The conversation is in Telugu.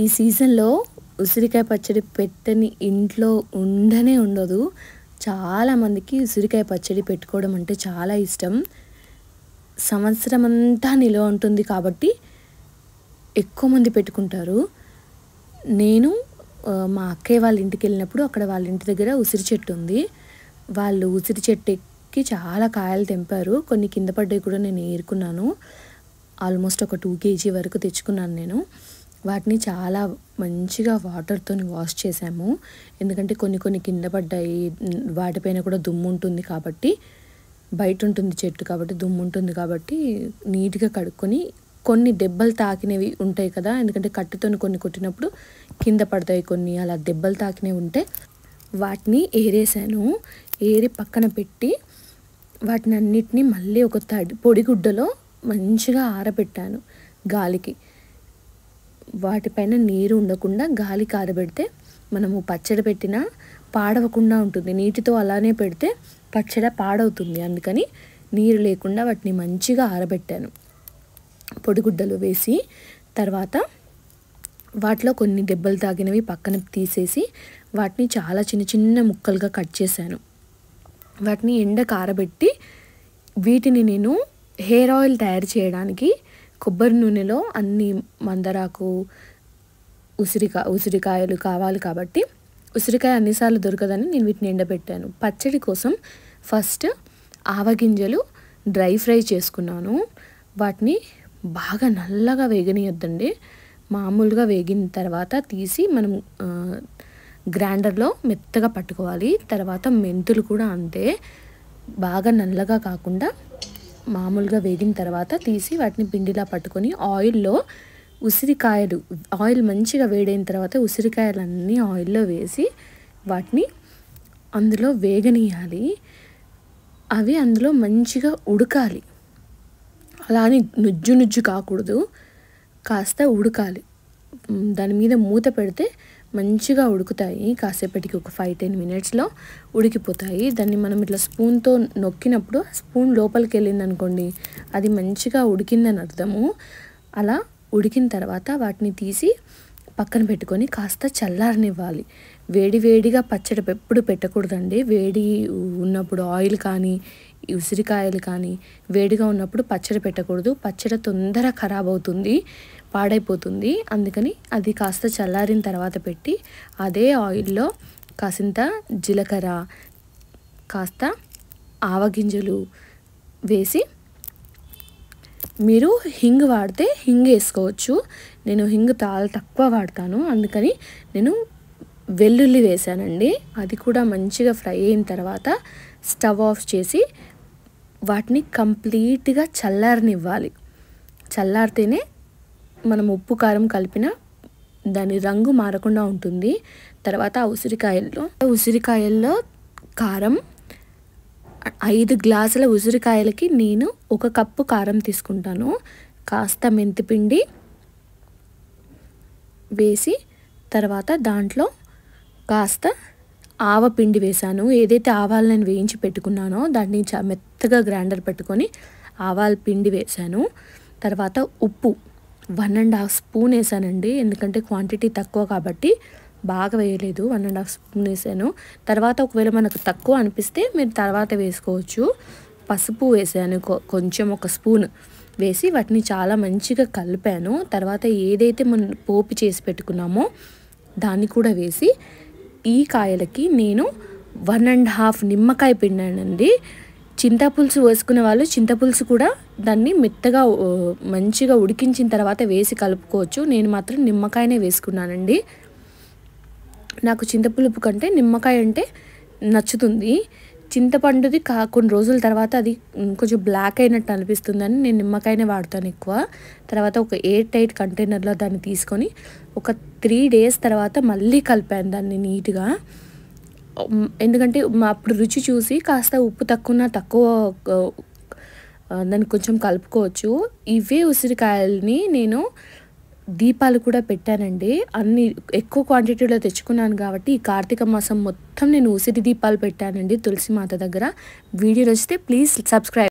ఈ సీజన్లో ఉసిరికాయ పచ్చడి పెట్టని ఇంట్లో ఉండనే ఉండదు చాలామందికి ఉసిరికాయ పచ్చడి పెట్టుకోవడం అంటే చాలా ఇష్టం సంవత్సరం అంతా నిల్వ ఉంటుంది కాబట్టి ఎక్కువ మంది పెట్టుకుంటారు నేను మా అక్కయ్య వాళ్ళ ఇంటికి వెళ్ళినప్పుడు అక్కడ వాళ్ళ ఇంటి దగ్గర ఉసిరి చెట్టు ఉంది వాళ్ళు ఉసిరి చెట్టు ఎక్కి చాలా కాయలు తెంపారు కొన్ని కింద పడ్డవి కూడా నేను ఏరుకున్నాను ఆల్మోస్ట్ ఒక టూ కేజీ వరకు తెచ్చుకున్నాను నేను వాటిని చాలా మంచిగా వాటర్తో వాష్ చేసాము ఎందుకంటే కొన్ని కొన్ని కింద పడ్డాయి వాటిపైన కూడా దుమ్ము ఉంటుంది కాబట్టి బయట ఉంటుంది చెట్టు కాబట్టి దుమ్ము ఉంటుంది కాబట్టి నీట్గా కడుక్కొని కొన్ని దెబ్బలు తాకినవి ఉంటాయి కదా ఎందుకంటే కట్టుతో కొన్ని కొట్టినప్పుడు కింద పడతాయి కొన్ని అలా దెబ్బలు తాకినవి ఉంటే వాటిని ఏరేసాను ఏరి పక్కన పెట్టి వాటిని అన్నిటినీ మళ్ళీ ఒక తడి పొడిగుడ్డలో మంచిగా ఆరబెట్టాను గాలికి వాటిపైన నీరు ఉండకుండా గాలి కారబెడితే మనము పచ్చడి పెట్టినా పాడవకుండా ఉంటుంది నీటితో అలానే పెడితే పచ్చడి పాడవుతుంది అందుకని నీరు లేకుండా వాటిని మంచిగా ఆరబెట్టాను పొడిగుడ్డలు వేసి తర్వాత వాటిలో కొన్ని దెబ్బలు తాగినవి పక్కన తీసేసి వాటిని చాలా చిన్న చిన్న ముక్కలుగా కట్ చేశాను వాటిని ఎండ కారబెట్టి వీటిని నేను హెయిర్ ఆయిల్ తయారు చేయడానికి కొబ్బరి నూనెలో అన్ని మందరాకు ఉసిరికా ఉసిరికాయలు కావాలి కాబట్టి ఉసిరికాయ అన్నిసార్లు దొరకదని నేను వీటిని ఎండబెట్టాను పచ్చడి కోసం ఫస్ట్ ఆవగింజలు డ్రై ఫ్రై చేసుకున్నాను వాటిని బాగా నల్లగా వేగనీయొద్దండి మామూలుగా వేగిన తర్వాత తీసి మనం గ్రైండర్లో మెత్తగా పట్టుకోవాలి తర్వాత మెంతులు కూడా అంతే బాగా నల్లగా కాకుండా మామూలుగా వేగిన తర్వాత తీసి వాటిని పిండిలా పట్టుకొని ఆయిల్లో ఉసిరికాయలు ఆయిల్ మంచిగా వేడైన తర్వాత ఉసిరికాయలన్నీ ఆయిల్లో వేసి వాటిని అందులో వేగనీయాలి అవి అందులో మంచిగా ఉడకాలి అలా అని నుజ్జు నుజ్జు కాకూడదు కాస్త ఉడకాలి దాని మీద మూత పెడితే మంచిగా ఉడుకుతాయి కాసేపటికి ఒక ఫైవ్ టెన్ మినిట్స్లో ఉడికిపోతాయి దాన్ని మనం ఇట్లా స్పూన్తో నొక్కినప్పుడు స్పూన్ లోపలికి వెళ్ళింది అనుకోండి అది మంచిగా ఉడికిందని అర్థము అలా ఉడికిన తర్వాత వాటిని తీసి పక్కన పెట్టుకొని కాస్త చల్లారనివ్వాలి వేడి వేడిగా పచ్చడి ఎప్పుడు పెట్టకూడదండి వేడి ఉన్నప్పుడు ఆయిల్ కానీ ఉసిరికాయలు కానీ వేడిగా ఉన్నప్పుడు పచ్చడి పెట్టకూడదు పచ్చడి తొందర ఖరాబ్ అవుతుంది పాడైపోతుంది అందుకని అది కాస్త చల్లారిన తర్వాత పెట్టి అదే ఆయిల్లో కాసింత జీలకర్ర కాస్త ఆవగింజలు వేసి మీరు హింగ్ వాడితే హింగ్ వేసుకోవచ్చు నేను హింగ్ చాలా తక్కువ వాడతాను అందుకని నేను వెల్లుల్లి వేశానండి అది కూడా మంచిగా ఫ్రై అయిన తర్వాత స్టవ్ ఆఫ్ చేసి వాటిని కంప్లీట్గా చల్లారనివ్వాలి చల్లారితేనే మనం ఉప్పు కారం కలిపిన దాని రంగు మారకుండా ఉంటుంది తర్వాత ఉసిరికాయల్లో ఉసిరికాయల్లో కారం ఐదు గ్లాసుల ఉసిరికాయలకి నేను ఒక కప్పు కారం తీసుకుంటాను కాస్త మెంతిపిండి వేసి తర్వాత దాంట్లో కాస్త ఆవ పిండి వేశాను ఏదైతే ఆవాలు నేను వేయించి పెట్టుకున్నానో దాన్ని మెత్తగా గ్రైండర్ పెట్టుకొని ఆవాల పిండి వేశాను తర్వాత ఉప్పు వన్ అండ్ హాఫ్ స్పూన్ వేసానండి ఎందుకంటే క్వాంటిటీ తక్కువ కాబట్టి బాగా వేయలేదు వన్ అండ్ హాఫ్ స్పూన్ వేసాను తర్వాత ఒకవేళ మనకు తక్కువ అనిపిస్తే మీరు తర్వాత వేసుకోవచ్చు పసుపు వేసాను కొంచెం ఒక స్పూన్ వేసి వాటిని చాలా మంచిగా కలిపాను తర్వాత ఏదైతే మనం పోపు చేసి పెట్టుకున్నామో దాన్ని కూడా వేసి ఈ కాయలకి నేను వన్ అండ్ హాఫ్ నిమ్మకాయ పిండానండి చింతపులుసు వేసుకునే వాళ్ళు చింతపులుసు కూడా దాన్ని మెత్తగా మంచిగా ఉడికించిన తర్వాత వేసి కలుపుకోవచ్చు నేను మాత్రం నిమ్మకాయనే వేసుకున్నానండి నాకు చింతపులుపు కంటే నిమ్మకాయ అంటే నచ్చుతుంది చింతపండుది కా కొన్ని రోజుల తర్వాత అది కొంచెం బ్లాక్ అయినట్టు అనిపిస్తుందని నేను నిమ్మకాయనే వాడతాను ఎక్కువ తర్వాత ఒక ఎయిర్ టైట్ కంటైనర్లో దాన్ని తీసుకొని ఒక త్రీ డేస్ తర్వాత మళ్ళీ కలిపాను దాన్ని నీట్గా ఎందుకంటే అప్పుడు రుచి చూసి కాస్త ఉప్పు తక్కువ తక్కువ దాన్ని కొంచెం కలుపుకోవచ్చు ఇవే ఉసిరికాయలని నేను దీపాలు కూడా పెట్టానండి అన్ని ఎక్కువ క్వాంటిటీలో తెచ్చుకున్నాను కాబట్టి ఈ కార్తీక మాసం మొత్తం నేను ఉసిరి దీపాలు పెట్టానండి తులసి మాత దగ్గర వీడియో నచ్చితే ప్లీజ్ సబ్స్క్రైబ్